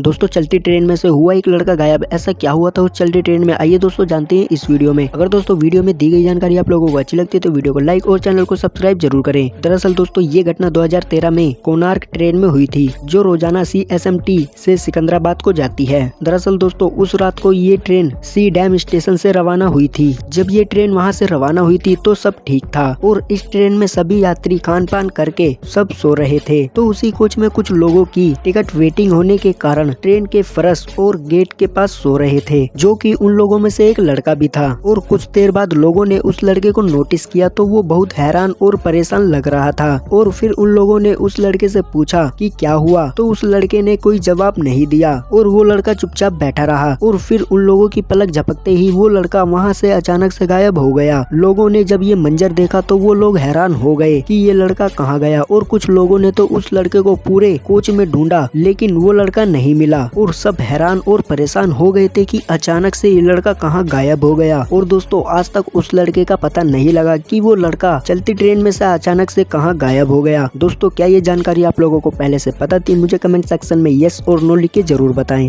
दोस्तों चलती ट्रेन में से हुआ एक लड़का गायब ऐसा क्या हुआ था उस चलती ट्रेन में आइए दोस्तों जानते हैं इस वीडियो में अगर दोस्तों वीडियो में दी गई जानकारी आप लोगों को अच्छी लगती है तो वीडियो को लाइक और चैनल को सब्सक्राइब जरूर करें दरअसल दोस्तों ये घटना 2013 में कोनार्क ट्रेन में हुई थी जो रोजाना सी एस एम टी से सिकंदराबाद को जाती है दरअसल दोस्तों उस रात को ये ट्रेन सी डैम स्टेशन ऐसी रवाना हुई थी जब ये ट्रेन वहाँ ऐसी रवाना हुई थी तो सब ठीक था और इस ट्रेन में सभी यात्री खान पान करके सब सो रहे थे तो उसी कोच में कुछ लोगों की टिकट वेटिंग होने के कारण दौरान ट्रेन के फरस और गेट के पास सो रहे थे जो कि उन लोगों में से एक लड़का भी था और कुछ देर बाद लोगों ने उस लड़के को नोटिस किया तो वो बहुत हैरान और परेशान लग रहा था और फिर उन लोगों ने उस लड़के से पूछा कि क्या हुआ तो उस लड़के ने कोई जवाब नहीं दिया और वो लड़का चुपचाप बैठा रहा और फिर उन लोगों की पलक झपकते ही वो लड़का वहाँ से अचानक से गायब हो गया लोगों ने जब ये मंजर देखा तो वो लोग हैरान हो गए कि ये लड़का कहाँ गया और कुछ लोगों ने तो उस लड़के को पूरे कोच में ढूंढा लेकिन वो लड़का नहीं मिला और सब हैरान और परेशान हो गए थे कि अचानक से ये लड़का कहाँ गायब हो गया और दोस्तों आज तक उस लड़के का पता नहीं लगा कि वो लड़का चलती ट्रेन में से अचानक से कहाँ गायब हो गया दोस्तों क्या ये जानकारी आप लोगों को पहले से पता थी मुझे कमेंट सेक्शन में यस और नो लिख के जरूर बताएं